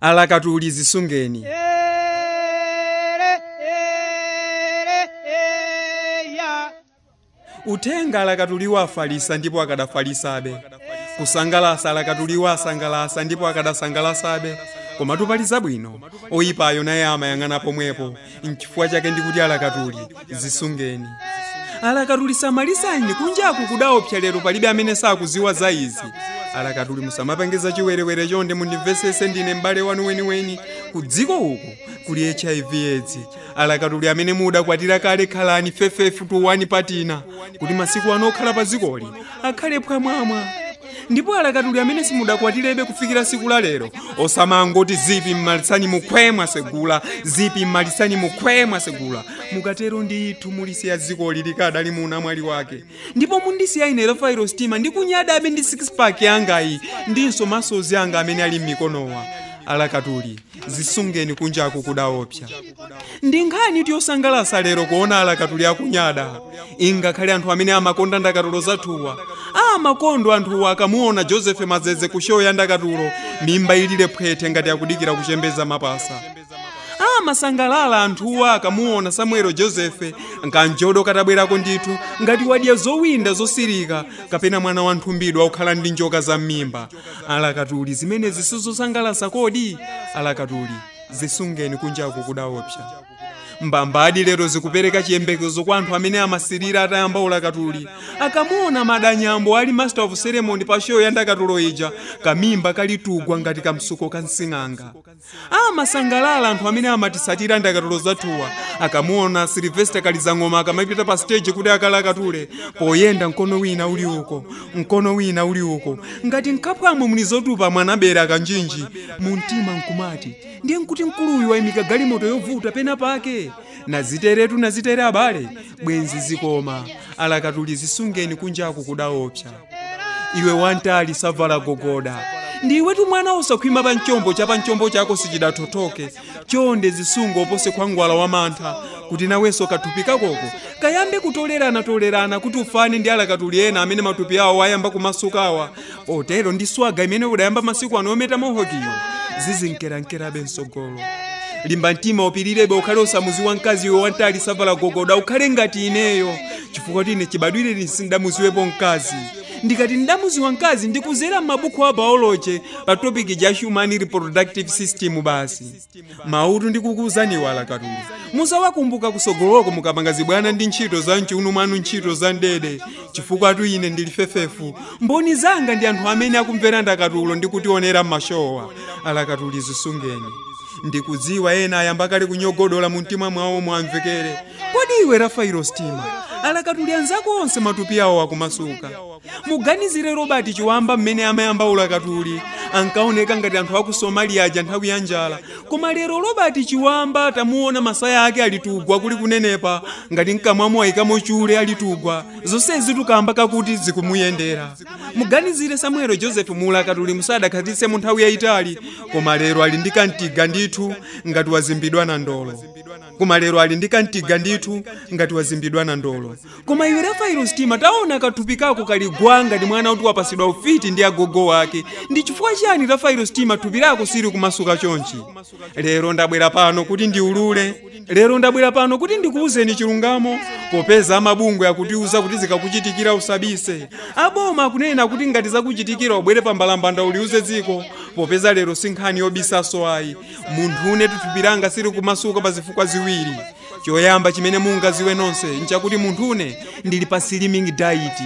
alakatuli zisungeni utenga alakatuliwa afarisa ndipo akadafarisabe kusangalasa alakatuliwa asangalasa ndipo akadasangalasabe komatu pali zabwino oyipayo naye amayang'ana pomwepo mchifukwa chake ndikuti alakatuli zisungeni alakatuli samalisani kunjaku kudaopsa lero palibe amene sakuziwa za izi arakadurimusa mapangeza chiwerewere cho ndimunivhesese ndine mbale wanu weniweni kudziko uku kuli hiv aids arakaturi amene muda kwatira kale khalani fefefu 21 patina kuti masiku anokhala pa dzikoli akhale pwamwamwa ndipo alakatuli amene simudakwatirebe kufikira siku la lero osamangoti zipi mmalisani mukhwemwa mwasegula zipi mmalisani mukhwe mwasegula mukatero ndi ithu mulisiya dzikoli adali muna mwali wake ndipo mundisiyaine rafairo stima ndi kunyada abe ndi sixpack yangayi ndinso masozi anga amene ali m'mikonowa alakatuli zisungeni kunjaku kudaopsa ndi nkhani iti yosangalasa lero kuona alakatuli akunyada ingakhale anthu amene amakonda ndakatolo zathuwa makondo anthu akamuona josefe mazeze kushoyo ya ndakatulo mimba ilile phwete ngati akudikira kuchembeza mapasa amasangalala ah, anthuwa akamuona samuelo josefe nkanjodo katabwerako ndithu ngati wadya zowinda zosirika kapena mwana wa nthumbidwa ndi njoka za m'mimba alakatuli zimenezi sizosangalasa kodi alakatuli zisungeni kunjaku kudaopsa mbambadi lero zikupereka chiyembekezo kwa anthu amene amasirira atayambaula katuli akamuona madanyambo ali master of ceremony pa show ya ndakatulo ija kamimba kalitugwa ngati kamsuko kansing'anga amasangalala anthu amene amatisatira ndakatulo zatuwa akamuona silvester kalizang'oma akamapita pa stage kuti akalakatule poyenda mkono wina uli uko mkono wina uli uko ngati mkaphwamwe muli zotupa mwanabera kanjinji mu mtima nkumati ndiye nkuti mkuluyu wayimika galimoto yovuta pena pake na ziteretu na zitere abale bwenzi zikoma alakatuli zisungeni kunjaku kudaopsa iwe wantali savala gogoda ndiwe tu mwana usakhwima panchombo cha panchombo chako sichidatotoke chonde zisungo opose khwangwala wa mantha kuti nawenso kathupi kakoko kayambe kutoleranatolerana kuti ufane ndi alakatuli ena amene matupi awo ayamba kumasukawa otero ndi swaga imene kudayamba masiku ano ometa mohokiyo msogolo golo limba mtima upilirebe ukhale usamuzi wa mkazi we wantali savala gogoda ukhale ngati ineyo chifukwa tine chibadwireni sindamuziwepo mkazi ndikati ndamuziwa mkazi ndikuzera m'mabuku a biology pa topiki ja human reproductive system basi mautu ndikukuuzani wala katulu muzawakumbuka kusogoloko mukapanga zibwana ndi ntchito za mchiuno mwanu ntchito za ndede chifukwa ine ndili fefefu mboni zanga ndi anthu amene akumvera ndakatulo ndikutionera m'mashowa ala katulu zisungeni ndikudziwa ena ayamba kale kunyogodola mu mtima mwawo mwamvekere kodi iwe rafairo stima alakatuli anzako matupi awo akumasuka muganizire robert chiwamba mmene amayamba ulakatuli ankaoneka ngati anthu aku somalia aja nthawi ya njala koma lero robert chiwamba tamuona masaya ake alitugwa kuli kunenepa ngati mkamwamu ayikamo chule alitugwa zonsezi tukamba kakuti zikumuyendera muganizire samuelo joseph mulakatuli musadakhatitse mu nthawi yayitali koma lero ali ndi kantiga ndithu ngati wazimbidwa na ndolo koma lero ali ndi kantiga ndithu ngati wazimbidwa na ndolo lamulo koma iwe rafaelo sitima taona kathupi kako kaligwanga ndi mwana oti wapasidwa ufiti ndi agogo wake ndi chifukwa chani rafaelo sitima thupi lako sili kumasuka chonchi lero ndabwera pano kuti ndiulule lero ndabwera pano kuti ndikuwuzeni chilungamo popeza amabungwe akutiuza kuti zikakuchitikira usabise aboma akunena kuti ngati zakuchitikira ubwere pambalambanda uliuze dziko popeza lero si nkhani yobisaso ayi munthu une tuthupi langa sili kumasuka pa zifukwa ziwiri choyamba chimene mungaziwe nonse nchakuti munthu une ndili pa slimming diet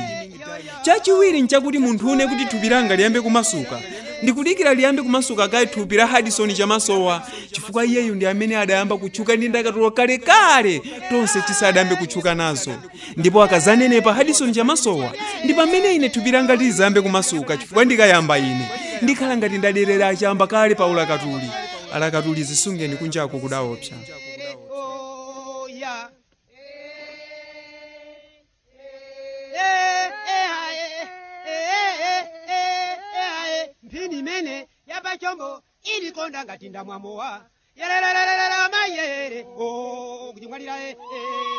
chachiwiri nchakuti munthu kuti thupi langa liyambe kumasuka ndikudikira liyambe kumasuka kayi thupi la hadison chamasowa chifukwa iyeyu ndi amene adayamba kutchuka ndi ndakatulo kalekale tonse tisadayambe kutchuka nazo ndipo akazanenepa hadison chamasowa ndi pamene ine thupi langa lizayambe kumasuka chifukwa ndikayamba ine ndikhala ngati ndaderera achiyamba kale paula katuli ala katuli zisungeni kunjaku kudaopsa pachombo inikonda ngati ndamwamowa yerereereamayere okutimwalirae oh,